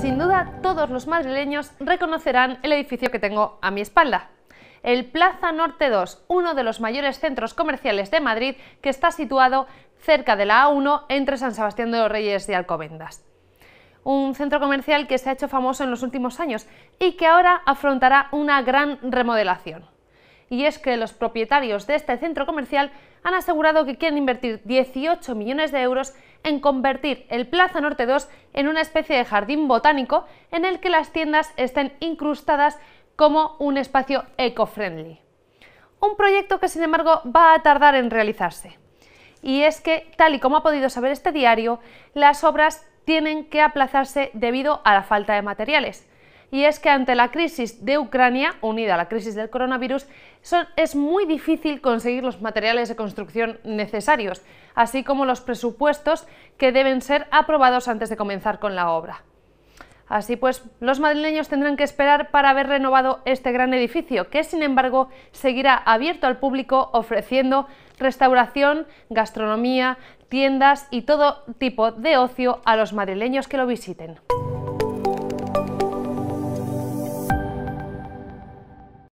Sin duda, todos los madrileños reconocerán el edificio que tengo a mi espalda. El Plaza Norte 2, uno de los mayores centros comerciales de Madrid, que está situado cerca de la A1 entre San Sebastián de los Reyes y Alcobendas. Un centro comercial que se ha hecho famoso en los últimos años y que ahora afrontará una gran remodelación y es que los propietarios de este centro comercial han asegurado que quieren invertir 18 millones de euros en convertir el Plaza Norte 2 en una especie de jardín botánico en el que las tiendas estén incrustadas como un espacio eco-friendly. Un proyecto que sin embargo va a tardar en realizarse. Y es que, tal y como ha podido saber este diario, las obras tienen que aplazarse debido a la falta de materiales y es que ante la crisis de Ucrania, unida a la crisis del coronavirus, es muy difícil conseguir los materiales de construcción necesarios, así como los presupuestos que deben ser aprobados antes de comenzar con la obra. Así pues, los madrileños tendrán que esperar para haber renovado este gran edificio, que sin embargo seguirá abierto al público ofreciendo restauración, gastronomía, tiendas y todo tipo de ocio a los madrileños que lo visiten.